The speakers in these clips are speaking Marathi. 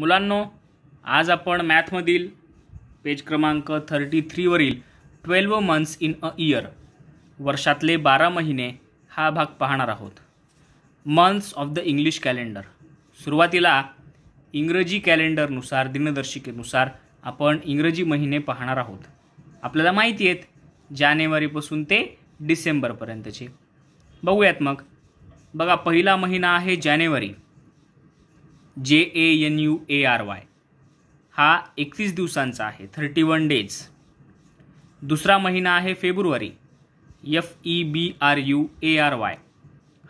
मुलांनो आज आपण मॅथमधील पेज क्रमांक थर्टी थ्रीवरील twelve months in a year वर्षातले बारा महिने हा भाग पाहणार आहोत months of the English calendar सुरुवातीला इंग्रजी कॅलेंडरनुसार दिनदर्शिकेनुसार आपण इंग्रजी महिने पाहणार आहोत आपल्याला माहिती आहेत जानेवारीपासून ते डिसेंबरपर्यंतचे बघूयात मग बघा पहिला महिना आहे जानेवारी J A N U A R Y हा एकतीस दिवसांचा आहे थर्टी वन डेज दुसरा महिना आहे फेब्रुवारी F E B R U A R Y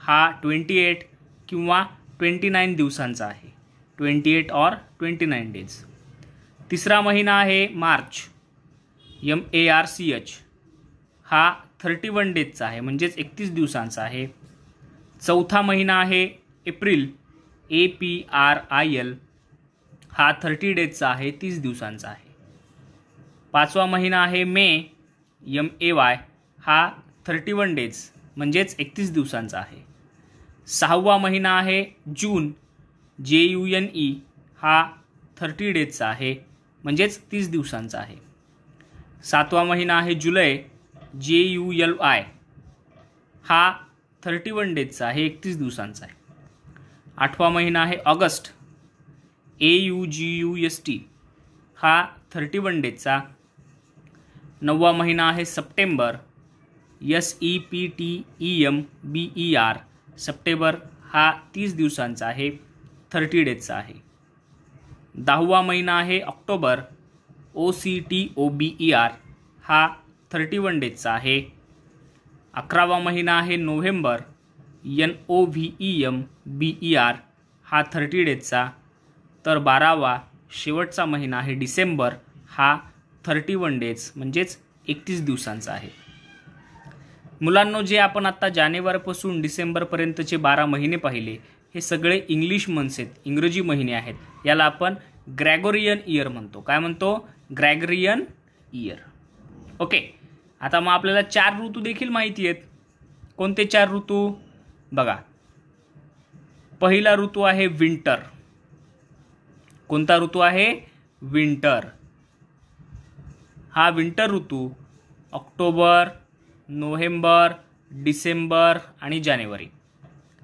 हा ट्वेंटी एट किंवा ट्वेंटी नाईन दिवसांचा आहे twenty eight or twenty nine days तिसरा महिना आहे मार्च M A R C H हा थर्टी वन डेजचा आहे म्हणजेच एकतीस दिवसांचा आहे चौथा महिना आहे एप्रिल A P R I L हा थर्टी डेजचा आहे तीस दिवसांचा आहे पाचवा महिना आहे मे यम ए वाय हा थर्टी वन डेज म्हणजेच एकतीस दिवसांचा आहे सहावा महिना आहे जून जे यू एन ई हा थर्टी डेजचा आहे म्हणजेच तीस दिवसांचा आहे सातवा महिना आहे जुलै जे यू एल आय हा थर्टी वन डेजचा आहे एकतीस दिवसांचा आहे आठवा महिना आहे ऑगस्ट A U G U S T हा थर्टी वन डेजचा नववा महिना आहे सप्टेंबर S E P T E M B E R सप्टेंबर हा तीस दिवसांचा आहे थर्टी डेजचा आहे दहावा महिना आहे ऑक्टोबर O C T O B E R हा थर्टी वन डेजचा आहे अकरावा महिना आहे नोव्हेंबर N O V E M B E R हा थर्टी डेजचा तर बारावा शेवटचा महिना आहे डिसेंबर हा थर्टी वन डेज म्हणजेच एकतीस दिवसांचा आहे मुलांनो जे आपण आत्ता जानेवारीपासून डिसेंबरपर्यंतचे बारा महिने पाहिले हे सगळे इंग्लिश मंथ्स आहेत इंग्रजी महिने आहेत याला आपण ग्रॅगोरियन इयर म्हणतो काय म्हणतो ग्रॅगोरियन इयर ओके आता मग आपल्याला चार ऋतू देखील माहिती आहेत कोणते चार ऋतू बघा पहिला ऋतू आहे विंटर कोणता ऋतू आहे विंटर हा विंटर ऋतू ऑक्टोबर नोव्हेंबर डिसेंबर आणि जानेवारी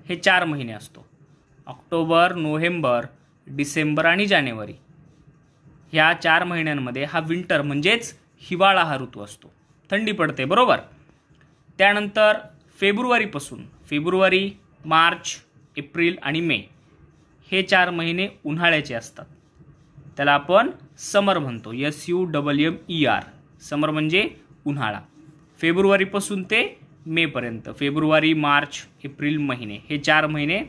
हे चार महिने असतो ऑक्टोबर नोव्हेंबर डिसेंबर आणि जानेवारी ह्या चार महिन्यांमध्ये हा विंटर म्हणजेच हिवाळा हा ऋतू असतो थंडी पडते बरोबर त्यानंतर फेब्रुवारीपासून फेब्रुवारी मार्च एप्रिल आणि मे हे चार महिने उन्हाळ्याचे असतात त्याला आपण समर म्हणतो S U double M E R summer म्हणजे उन्हाळा फेब्रुवारीपासून ते मेपर्यंत फेब्रुवारी मार्च एप्रिल महिने हे चार महिने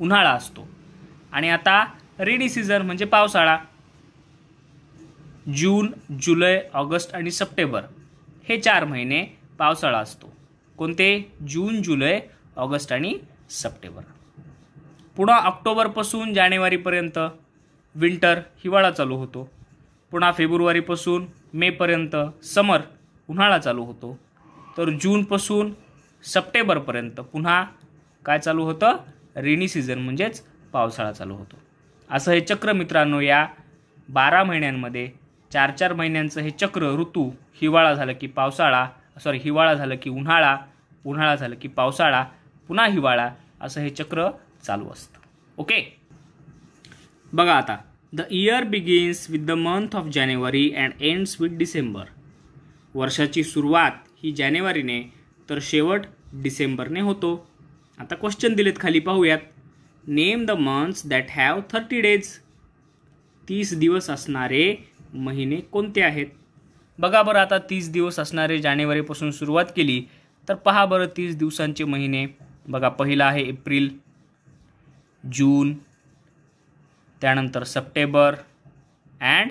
उन्हाळा असतो आणि आता रेनी सीझन म्हणजे पावसाळा जून जुलै ऑगस्ट आणि सप्टेंबर हे चार महिने पावसाळा असतो कोणते जून जुलै ऑगस्ट आणि सप्टेंबर पुन्हा ऑक्टोबरपासून जानेवारीपर्यंत विंटर हिवाळा चालू होतो पुन्हा फेब्रुवारीपासून मेपर्यंत समर उन्हाळा चालू होतो तर जूनपासून सप्टेंबरपर्यंत पुन्हा काय चालू होतं रेनी सीझन म्हणजेच पावसाळा चालू होतो असं हे चक्र मित्रांनो या बारा महिन्यांमध्ये चार चार महिन्यांचं हे चक्र ऋतू हिवाळा झालं की पावसाळा सॉरी हिवाळा झालं की उन्हाळा उन्हाळा झालं की पावसाळा पुन्हा हिवाळा असं हे चक्र चालू असतं ओके बघा आता the year begins with the month of January and ends with December वर्षाची सुरुवात ही जानेवारीने तर शेवट डिसेंबरने होतो आता क्वेश्चन दिलेत खाली पाहूयात name the months that have thirty days तीस दिवस असणारे महिने कोणते आहेत बघा बरं आता तीस दिवस असणारे जानेवारीपासून सुरुवात केली तर पहा बरं तीस दिवसांचे महिने बघा पहिला आहे एप्रिल जून त्यानंतर सप्टेंबर अँड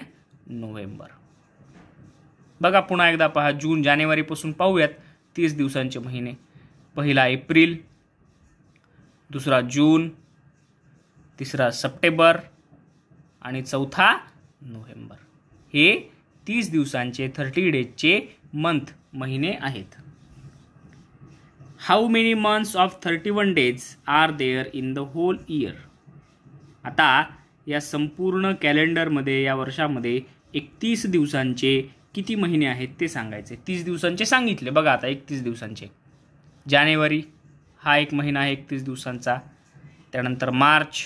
नोव्हेंबर बघा पुन्हा एकदा पहा जून जानेवारीपासून पाहूयात तीस दिवसांचे महिने पहिला एप्रिल दुसरा जून तिसरा सप्टेंबर आणि चौथा नोव्हेंबर हे तीस दिवसांचे थर्टी डेजचे मंथ महिने आहेत how many months of thirty one days are there in the whole year आता या संपूर्ण कॅलेंडरमध्ये या वर्षामध्ये एकतीस दिवसांचे किती महिने आहेत ते सांगायचे तीस दिवसांचे सांगितले बघा आता एकतीस दिवसांचे जानेवारी हा एक महिना आहे एकतीस दिवसांचा त्यानंतर मार्च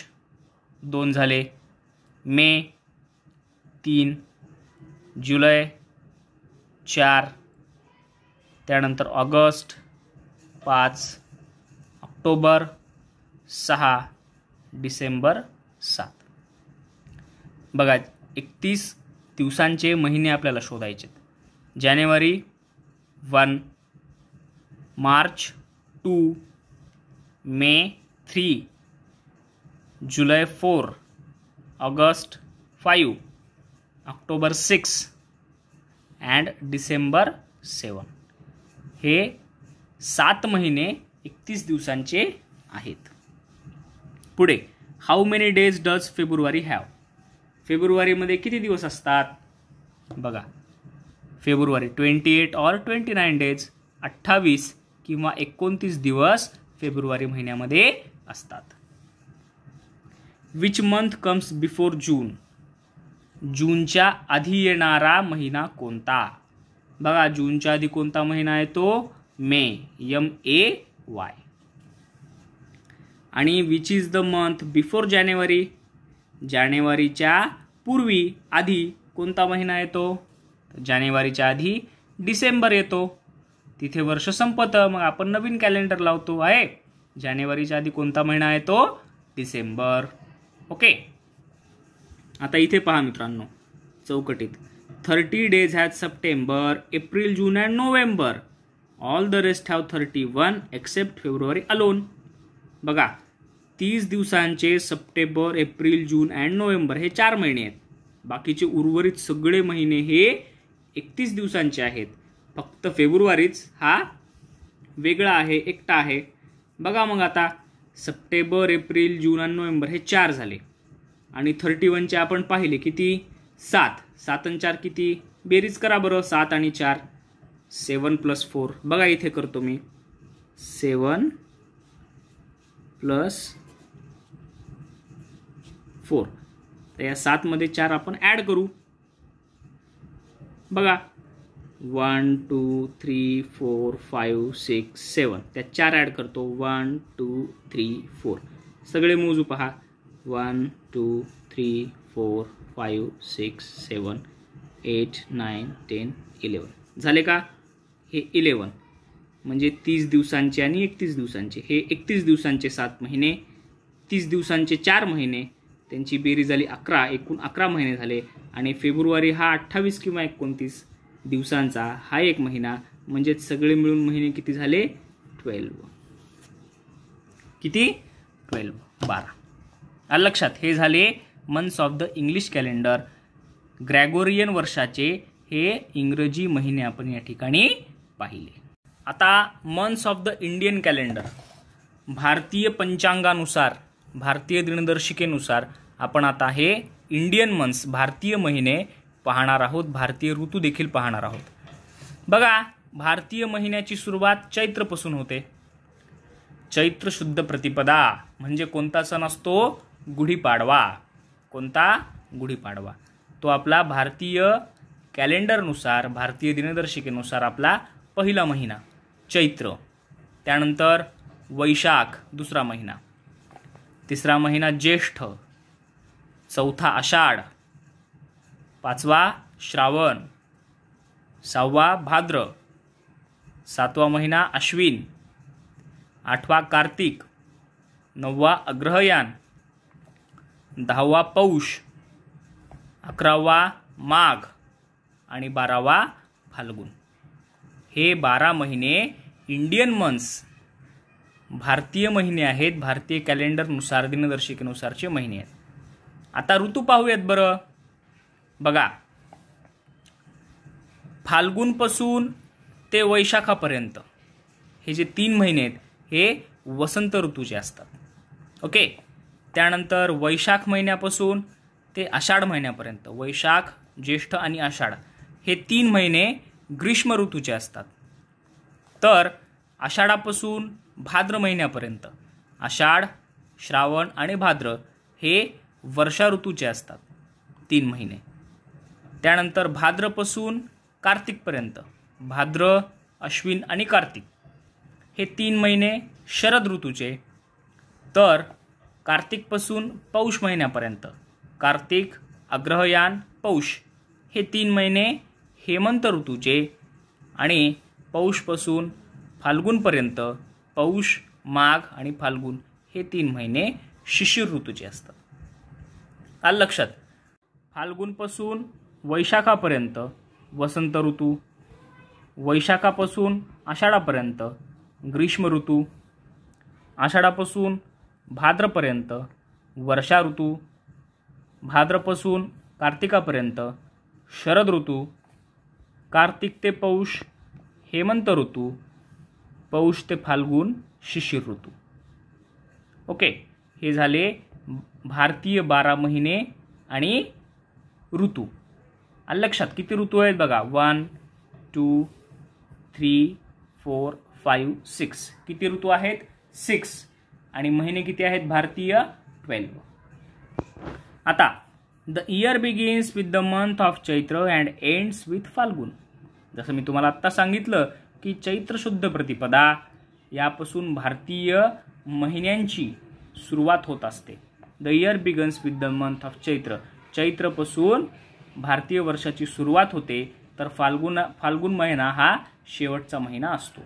दोन झाले मे तीन जुलै चार त्यानंतर ऑगस्ट पाच ऑक्टोबर सहा डिसेंबर सात बघा एकतीस दिवसांचे महिने आपल्याला शोधायचे January one March two May three July four August five October six and December seven हे सात महिने एकतीस दिवसांचे आहेत पुढे how many days does February have फेब्रुवारीमध्ये किती दिवस असतात बघा February twenty eight or twenty nine days अठ्ठावीस किंवा एकोणतीस दिवस फेब्रुवारी महिन्यामध्ये असतात which month comes before June जूनच्या आधी येणारा महिना कोणता बघा जूनच्या आधी कोणता महिना येतो तो मे यम ए वाय आणि which is the month before January जानेवारीच्या पूर्वी आधी कोणता महिना येतो जानेवारीच्या आधी डिसेंबर येतो तिथे वर्ष संपतं मग आपण नवीन कॅलेंडर लावतो आहे जानेवारीच्या आधी कोणता महिना येतो तो डिसेंबर ओके आता इथे पहा मित्रांनो चौकटीत thirty days has September April June and November all the rest have thirty one except February alone बघा तीस दिवसांचे September April June and November हे चार महिने आहेत बाकीचे उर्वरित सगळे महिने हे एकतीस दिवसांचे आहेत फक्त फेब्रुवारीच हा वेगळा आहे एकटा आहे बघा मग आता सप्टेंबर एप्रिल जून आणि नोव्हेंबर हे चार झाले आणि थर्टी वनचे आपण पाहिले किती सात सात आणि चार किती बेरीज करा बरं सात आणि चार सेवन प्लस फोर बघा इथे करतो मी सेवन प्लस फोर तर या सातमध्ये चार आपण ॲड करू बघा one two three four five six seven त्या चार ॲड करतो वन टू थ्री फोर सगळे मोजू पहा one two three four five six seven eight nine ten eleven झाले का हे इलेवन म्हणजे तीस दिवसांचे आणि एकतीस दिवसांचे हे एकतीस दिवसांचे सात महिने तीस दिवसांचे चार महिने त्यांची बेरीज झाली अकरा एकूण अकरा महिने झाले आणि फेब्रुवारी हा अठ्ठावीस किंवा एकोणतीस दिवसांचा हा एक महिना म्हणजेच सगळे मिळून महिने किती झाले ट्वेल्व किती ट्वेल्व बारा लक्षात हे झाले months of the English calendar Gregorian वर्षाचे हे इंग्रजी महिने आपण या ठिकाणी पाहिले आता months of the Indian calendar भारतीय पंचांगानुसार भारतीय दिनदर्शिकेनुसार आपण आता हे इंडियन मंथ्स भारतीय महिने पाहणार आहोत भारतीय ऋतू देखील पाहणार आहोत बघा भारतीय महिन्याची सुरुवात चैत्रपासून होते चैत्र शुद्ध प्रतिपदा म्हणजे कोणता सण असतो गुढीपाडवा कोणता गुढीपाडवा तो आपला भारतीय कॅलेंडरनुसार भारतीय दिनदर्शिकेनुसार आपला पहिला महिना चैत्र त्यानंतर वैशाख दुसरा महिना तिसरा महिना ज्येष्ठ चौथा आषाढ पाचवा श्रावण सहावा भाद्र सातवा महिना अश्विन आठवा कार्तिक नववा अग्रहयान दहावा पौष अकरावा माघ आणि बारावा फाल्गुन हे बारा महिने इंडियन मंथ्स भारतीय महिने आहेत भारतीय कॅलेंडरनुसार दिनदर्शिकेनुसारचे महिने आहेत आता ऋतू पाहूयात बरं बघा फाल्गुनपासून ते वैशाखापर्यंत हे जे तीन महिने आहेत हे वसंत ऋतूचे असतात ओके त्यानंतर वैशाख महिन्यापासून ते आषाढ महिन्यापर्यंत वैशाख ज्येष्ठ आणि आषाढ हे तीन महिने ग्रीष्म ऋतूचे असतात तर आषाढापासून भाद्र महिन्यापर्यंत आषाढ श्रावण आणि भाद्र हे वर्षा ऋतूचे असतात तीन महिने त्यानंतर भाद्रपासून कार्तिकपर्यंत भाद्र अश्विन आणि कार्तिक हे तीन महिने शरद ऋतूचे तर कार्तिकपासून पौष महिन्यापर्यंत कार्तिक अग्रहयान पौष हे तीन महिने हेमंत ऋतूचे आणि पौषपासून फाल्गुनपर्यंत पौष माघ आणि फाल्गुन हे तीन महिने शिशिर ऋतूचे असतात काल लक्षात फाल्गुनपासून वैशाखापर्यंत वसंत ऋतू वैशाखापासून आषाढापर्यंत ग्रीष्म ऋतू आषाढापासून भाद्रपर्यंत वर्षा ऋतू भाद्रपासून कार्तिकापर्यंत शरद ऋतू कार्तिक ते पौष हेमंत ऋतू पौष ते फाल्गुन शिशिर ऋतू ओके हे झाले भारतीय बारा महिने आणि ऋतू आणि लक्षात किती ऋतू आहेत बघा one two three four five six किती ऋतू आहेत सिक्स आणि महिने किती आहेत भारतीय ट्वेल्व आता the year begins with the month of Chaitra and ends with Phalgun जसं मी तुम्हाला आत्ता सांगितलं की चैत्र शुद्ध प्रतिपदा यापासून भारतीय महिन्यांची सुरुवात होत असते the year begins with the month of Chaitra चैत्रपासून भारतीय वर्षाची सुरुवात होते तर फाल्गुन फाल्गुन महिना हा शेवटचा महिना असतो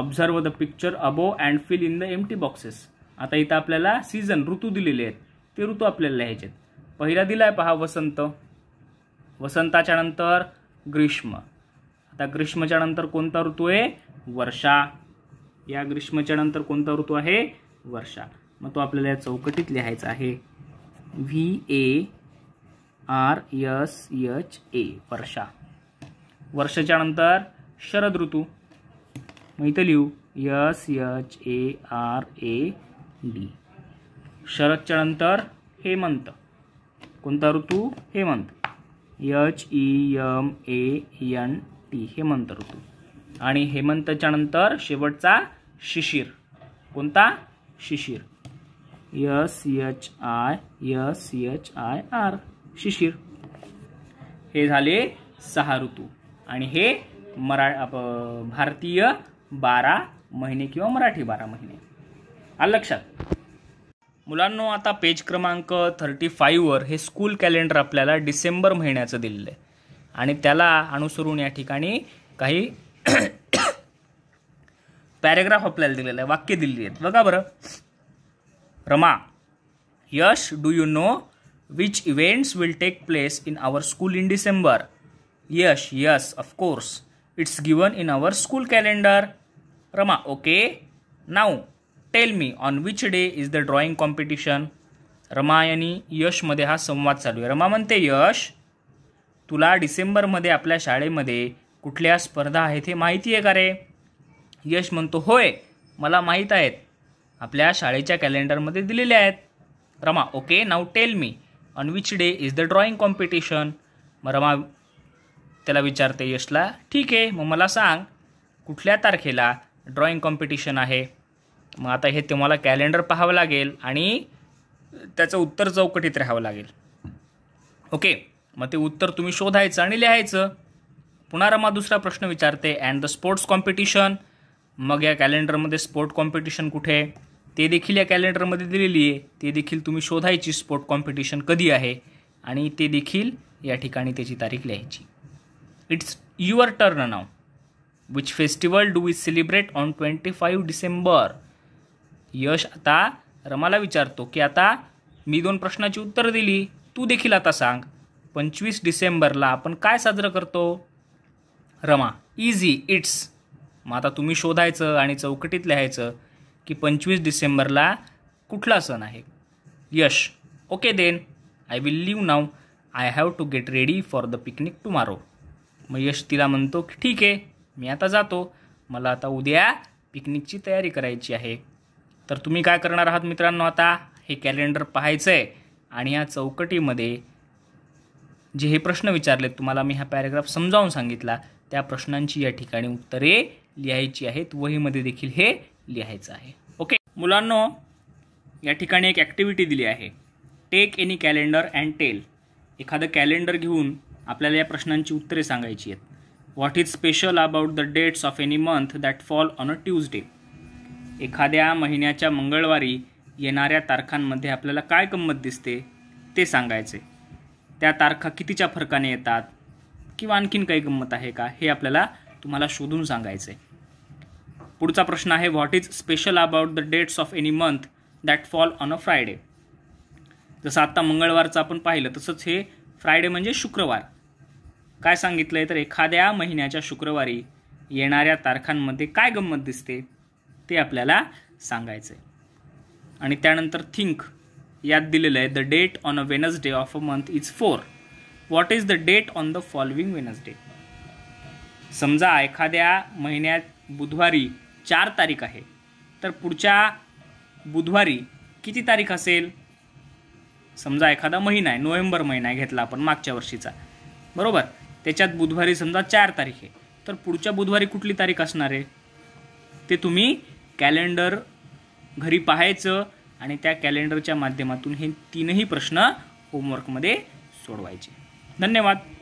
observe the picture above and fill in the T boxes आता इथं आपल्याला सीझन ऋतू दिलेले आहेत ते ऋतू आपल्याला लिहायचे आहेत पहिला दिला आहे पहा वसंत वसंताच्या नंतर ग्रीष्म आता ग्रीष्मच्या नंतर कोणता ऋतू आहे वर्षा या ग्रीष्मच्या नंतर कोणता ऋतू आहे वर्षा मग तो आपल्याला या चौकटीत लिहायचा आहे V A R S H A वर्षा वर्षाच्या नंतर शरद ऋतू मग इथं लिहू S H A R A D शरदच्या नंतर हेमंत कोणता ऋतू हेमंत H E M A N T हेमंत ऋतू आणि हेमंतच्या नंतर शेवटचा शिशिर कोणता शिशिर S H I S H I R शिशिर हे झाले सहा ऋतू आणि हे मरा भारतीय बारा महिने किंवा मराठी बारा महिने आलं लक्षात मुलांनो आता पेज क्रमांक थर्टी फाईव्हवर हे स्कूल कॅलेंडर आपल्याला डिसेंबर महिन्याचं दिलेलं आहे आणि त्याला अनुसरून या ठिकाणी काही पॅरेग्राफ आपल्याला दिलेला आहे वाक्य दिल्ली आहेत बघा बरं Rama Yash do you know which events will take place in our school in December Yash yes of course it's given in our school calendar Rama okay now tell me on which day is the drawing competition Rama यांनी यशमध्ये हा संवाद चालू आहे रमा म्हणते यश तुला डिसेंबरमध्ये आपल्या शाळेमध्ये कुठल्या स्पर्धा आहेत हे माहिती आहे का रे यश म्हणतो होय मला माहीत आहेत आपल्या शाळेच्या कॅलेंडरमध्ये दिलेल्या आहेत Rama okay now tell me on which day is the drawing competition मग रमा त्याला विचारते यशला ठीक आहे मग मला सांग कुठल्या तारखेला ड्रॉइंग कॉम्पिटिशन आहे मग आता हे तुम्हाला कॅलेंडर पाहावं लागेल आणि त्याचं उत्तर चौकटीत राहावं लागेल ओके मग ते उत्तर तुम्ही शोधायचं आणि लिहायचं पुन्हा रमा दुसरा प्रश्न विचारते अँड द स्पोर्ट्स कॉम्पिटिशन मग या कॅलेंडरमध्ये स्पोर्ट कॉम्पिटिशन कुठे आहे ते देखील या कॅलेंडरमध्ये दिलेली आहे ते देखील तुम्ही शोधायची स्पोर्ट कॉम्पिटिशन कधी आहे आणि ते देखील या ठिकाणी त्याची तारीख लिहायची it's your turn now which festival do we celebrate on twenty five December Yash आता रमाला विचारतो की आता मी दोन प्रश्नाची उत्तरं दिली तू देखील आता सांग पंचवीस डिसेंबरला आपण काय साजरं करतो रमा इझी इट्स मग आता तुम्ही शोधायचं आणि चौकटीत लिहायचं की पंचवीस डिसेंबरला कुठला सण आहे Yash okay then I will leave now I have to get ready for the picnic tomorrow मग यश तिला म्हणतो की ठीक आहे मी आता जातो मला आता उद्या पिकनिकची तयारी करायची आहे तर तुम्ही काय करणार आहात मित्रांनो आता हे कॅलेंडर पाहायचं आहे आणि या चौकटीमध्ये जे हे प्रश्न विचारलेत तुम्हाला मी हा पॅरेग्राफ समजावून सांगितला त्या प्रश्नांची या ठिकाणी उत्तरे लिहायची आहेत वहीमध्ये देखील हे लिहायचं आहे ओके मुलांनो या ठिकाणी एक ॲक्टिव्हिटी दिली आहे take any calendar and tell एखादं कॅलेंडर घेऊन आपल्याला या प्रश्नांची उत्तरे सांगायची आहेत what is special about the dates of any month that fall on a Tuesday एखाद्या महिन्याच्या मंगळवारी येणाऱ्या तारखांमध्ये आपल्याला काय गंमत दिसते ते सांगायचे त्या तारखा कितीच्या फरकाने येतात किंवा आणखीन काही गंमत आहे का हे आपल्याला तुम्हाला शोधून सांगायचे पुढचा प्रश्न आहे what is special about the dates of any month that fall on a Friday जसं आत्ता मंगळवारचं आपण पाहिलं तसंच हे फ्रायडे म्हणजे शुक्रवार काय सांगितलंय तर एखाद्या महिन्याच्या शुक्रवारी येणाऱ्या तारखांमध्ये काय गंमत दिसते ते आपल्याला सांगायचं आहे आणि त्यानंतर थिंक यात दिलेलं आहे the date on a Wednesday of a month is four what is the date on the following Wednesday समजा एखाद्या महिन्यात बुधवारी चार तारीख आहे तर पुढच्या बुधवारी किती तारीख असेल समजा एखादा महिना आहे नोव्हेंबर महिना आहे घेतला आपण मागच्या वर्षीचा बरोबर त्याच्यात बुधवारी समजा चार तारीख आहे तर पुढच्या बुधवारी कुठली तारीख असणार आहे ते तुम्ही कॅलेंडर घरी पाहायचं आणि त्या कॅलेंडरच्या माध्यमातून हे तीनही प्रश्न होमवर्कमध्ये सोडवायचे धन्यवाद